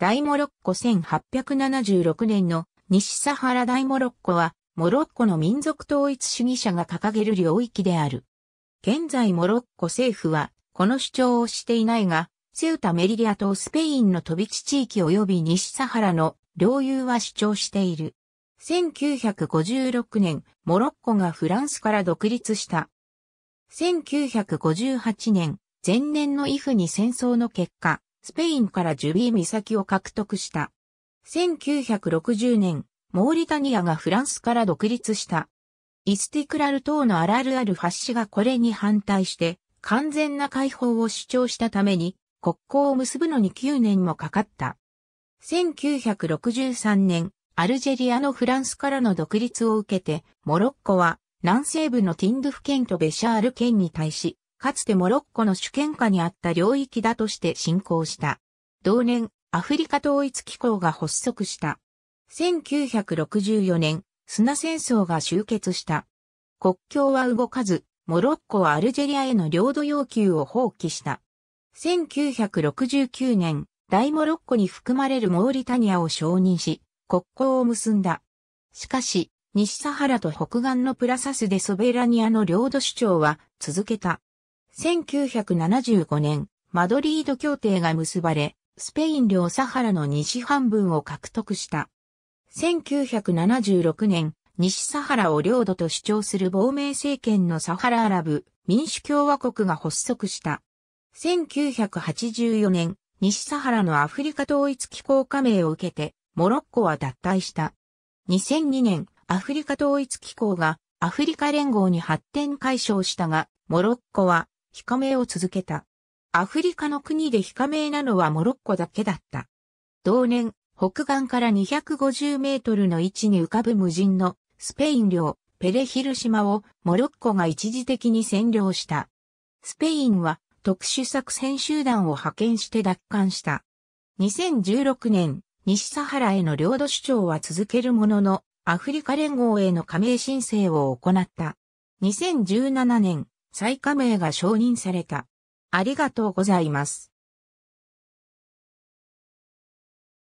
大モロッコ1876年の西サハラ大モロッコは、モロッコの民族統一主義者が掲げる領域である。現在モロッコ政府は、この主張をしていないが、セウタメリリアとスペインの飛び地地域及び西サハラの領有は主張している。1956年、モロッコがフランスから独立した。1958年、前年のイフに戦争の結果、スペインからジュビー岬を獲得した。1960年、モーリタニアがフランスから独立した。イスティクラル島のアラルアル発市がこれに反対して、完全な解放を主張したために、国交を結ぶのに9年もかかった。1963年、アルジェリアのフランスからの独立を受けて、モロッコは南西部のティンドゥフ県とベシャール県に対し、かつてモロッコの主権下にあった領域だとして侵攻した。同年、アフリカ統一機構が発足した。1964年、砂戦争が終結した。国境は動かず、モロッコはアルジェリアへの領土要求を放棄した。1969年、大モロッコに含まれるモーリタニアを承認し、国交を結んだ。しかし、西サハラと北岸のプラサスでソベラニアの領土主張は続けた。1975年、マドリード協定が結ばれ、スペイン領サハラの西半分を獲得した。1976年、西サハラを領土と主張する亡命政権のサハラアラブ民主共和国が発足した。1984年、西サハラのアフリカ統一機構加盟を受けて、モロッコは脱退した。2002年、アフリカ統一機構がアフリカ連合に発展解消したが、モロッコは非加盟を続けた。アフリカの国で非加盟なのはモロッコだけだった。同年、北岸から250メートルの位置に浮かぶ無人のスペイン領ペレヒル島をモロッコが一時的に占領した。スペインは特殊作戦集団を派遣して奪還した。2016年、西サハラへの領土主張は続けるものの、アフリカ連合への加盟申請を行った。2017年、再加盟が承認された。ありがとうございます。